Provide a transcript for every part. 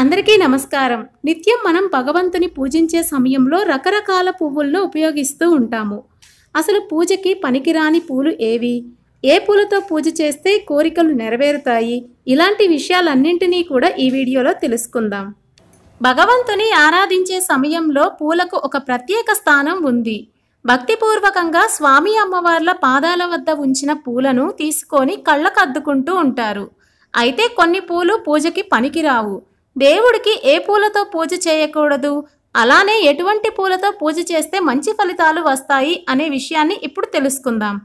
అందరికీ నమస్కారం నిత్యం మనం భగవంతుని పూజించే సమయంలో రకరకాల పువ్వులను ఉపయోగిస్తూ ఉంటాము అసలు పూజకి పనికిరాని పూలు ఏవి ఏ పూలతో పూజ చేస్తే కోరికలు నెరవేరుతాయి ఇలాంటి విషయాలన్నింటినీ కూడా ఈ వీడియోలో తెలుసుకుందాం భగవంతుని ఆరాధించే సమయంలో పూలకు ఒక ప్రత్యేక స్థానం ఉంది భక్తిపూర్వకంగా స్వామి అమ్మవార్ల పాదాల వద్ద ఉంచిన పూలను తీసుకొని కళ్ళకద్దుకుంటూ ఉంటారు అయితే కొన్ని పూలు పూజకి పనికిరావు దేవుడికి ఏ పూలతో పూజ చేయకూడదు అలానే ఎటువంటి పూలతో పూజ చేస్తే మంచి ఫలితాలు వస్తాయి అనే విషయాన్ని ఇప్పుడు తెలుసుకుందాం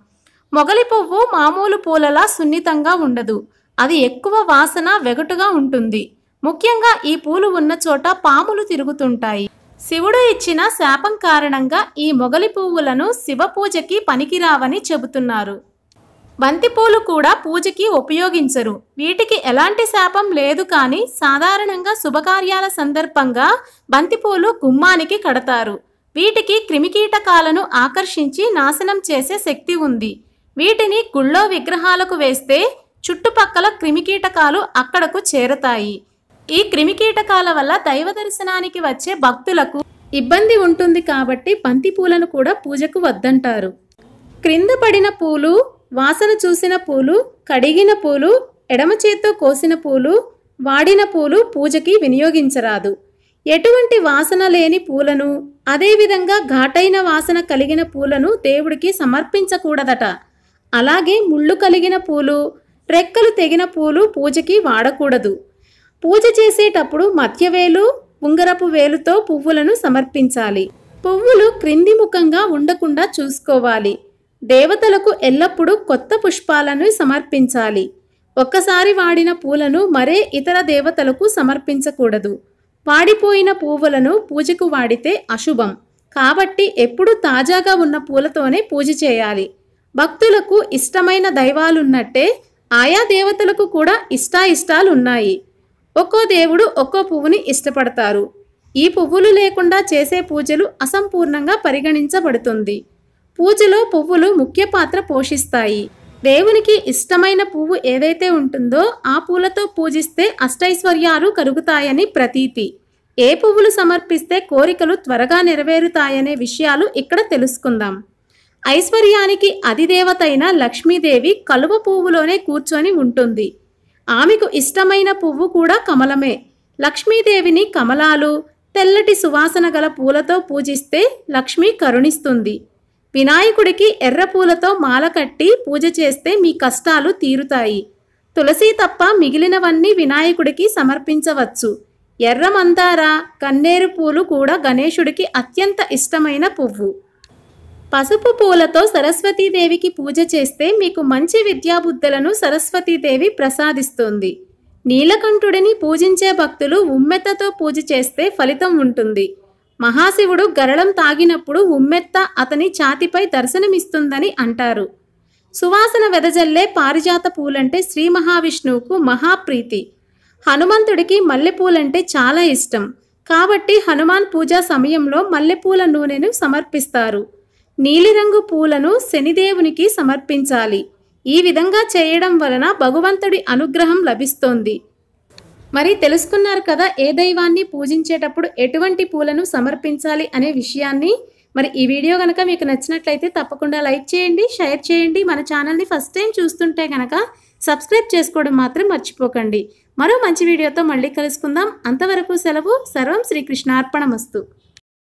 మొగలి పువ్వు మామూలు పూలలా సున్నితంగా ఉండదు అది ఎక్కువ వాసన వెగటుగా ఉంటుంది ముఖ్యంగా ఈ పూలు ఉన్న చోట పాములు తిరుగుతుంటాయి శివుడు ఇచ్చిన శాపం కారణంగా ఈ మొగలి పువ్వులను శివ పూజకి పనికిరావని చెబుతున్నారు బంతిపూలు కూడా పూజకి ఉపయోగించరు వీటికి ఎలాంటి శాపం లేదు కానీ సాధారణంగా శుభకార్యాల సందర్భంగా బంతిపూలు గుమ్మానికి కడతారు వీటికి క్రిమికీటకాలను ఆకర్షించి నాశనం చేసే శక్తి ఉంది వీటిని గుళ్ళో విగ్రహాలకు వేస్తే చుట్టుపక్కల క్రిమికీటకాలు అక్కడకు చేరతాయి ఈ క్రిమికీటకాల వల్ల దైవ దర్శనానికి వచ్చే భక్తులకు ఇబ్బంది ఉంటుంది కాబట్టి బంతి పూలను కూడా పూజకు వద్దంటారు క్రింద పడిన పూలు వాసన చూసిన పూలు కడిగిన పూలు ఎడమ చేత్తో కోసిన పూలు వాడిన పూలు పూజకి వినియోగించరాదు ఎటువంటి వాసన లేని పూలను అదేవిధంగా ఘాటైన వాసన కలిగిన పూలను దేవుడికి సమర్పించకూడదట అలాగే ముళ్ళు కలిగిన పూలు రెక్కలు తెగిన పూలు పూజకి వాడకూడదు పూజ చేసేటప్పుడు మధ్యవేలు ఉంగరపు వేలుతో పువ్వులను సమర్పించాలి పువ్వులు క్రింది ముఖంగా ఉండకుండా చూసుకోవాలి దేవతలకు ఎల్లప్పుడూ కొత్త పుష్పాలను సమర్పించాలి ఒక్కసారి వాడిన పూలను మరే ఇతర దేవతలకు సమర్పించకూడదు వాడిపోయిన పువ్వులను పూజకు వాడితే అశుభం కాబట్టి ఎప్పుడూ తాజాగా ఉన్న పూలతోనే పూజ చేయాలి భక్తులకు ఇష్టమైన దైవాలున్నట్టే ఆయా దేవతలకు కూడా ఇష్టాయిష్టాలున్నాయి ఒక్కో దేవుడు ఒక్కో పువ్వుని ఇష్టపడతారు ఈ పువ్వులు లేకుండా చేసే పూజలు అసంపూర్ణంగా పరిగణించబడుతుంది పూజలో పువ్వులు ముఖ్య పాత్ర పోషిస్తాయి దేవునికి ఇష్టమైన పువ్వు ఏదైతే ఉంటుందో ఆ పూలతో పూజిస్తే అష్టైశ్వర్యాలు కలుగుతాయని ప్రతీతి ఏ పువ్వులు సమర్పిస్తే కోరికలు త్వరగా నెరవేరుతాయనే విషయాలు ఇక్కడ తెలుసుకుందాం ఐశ్వర్యానికి అయిన లక్ష్మీదేవి కలువ పువ్వులోనే కూర్చొని ఉంటుంది ఆమెకు ఇష్టమైన పువ్వు కూడా కమలమే లక్ష్మీదేవిని కమలాలు తెల్లటి సువాసన గల పూలతో పూజిస్తే లక్ష్మి కరుణిస్తుంది వినాయకుడికి ఎర్ర పూలతో మాల కట్టి పూజ చేస్తే మీ కష్టాలు తీరుతాయి తులసి తప్ప మిగిలినవన్నీ వినాయకుడికి సమర్పించవచ్చు ఎర్ర మందార కన్నేరు పూలు కూడా గణేశుడికి అత్యంత ఇష్టమైన పువ్వు పసుపు పూలతో సరస్వతీదేవికి పూజ చేస్తే మీకు మంచి విద్యాబుద్ధులను సరస్వతీదేవి ప్రసాదిస్తుంది నీలకంఠుడిని పూజించే భక్తులు ఉమ్మెత్తతో పూజ చేస్తే ఫలితం ఉంటుంది మహాశివుడు గరళం తాగినప్పుడు ఉమ్మెత్త అతని ఛాతిపై దర్శనమిస్తుందని అంటారు సువాసన వెదజల్లే పారిజాత పూలంటే శ్రీ మహావిష్ణువుకు మహాప్రీతి హనుమంతుడికి మల్లెపూలంటే చాలా ఇష్టం కాబట్టి హనుమాన్ పూజా సమయంలో మల్లెపూల నూనెను సమర్పిస్తారు నీలిరంగు పూలను శనిదేవునికి సమర్పించాలి ఈ విధంగా చేయడం వలన భగవంతుడి అనుగ్రహం లభిస్తోంది మరి తెలుసుకున్నారు కదా ఏ దైవాన్ని పూజించేటప్పుడు ఎటువంటి పూలను సమర్పించాలి అనే విషయాన్ని మరి ఈ వీడియో కనుక మీకు నచ్చినట్లయితే తప్పకుండా లైక్ చేయండి షేర్ చేయండి మన ఛానల్ని ఫస్ట్ టైం చూస్తుంటే కనుక సబ్స్క్రైబ్ చేసుకోవడం మాత్రం మర్చిపోకండి మరో మంచి వీడియోతో మళ్ళీ కలుసుకుందాం అంతవరకు సెలవు సర్వం మస్తు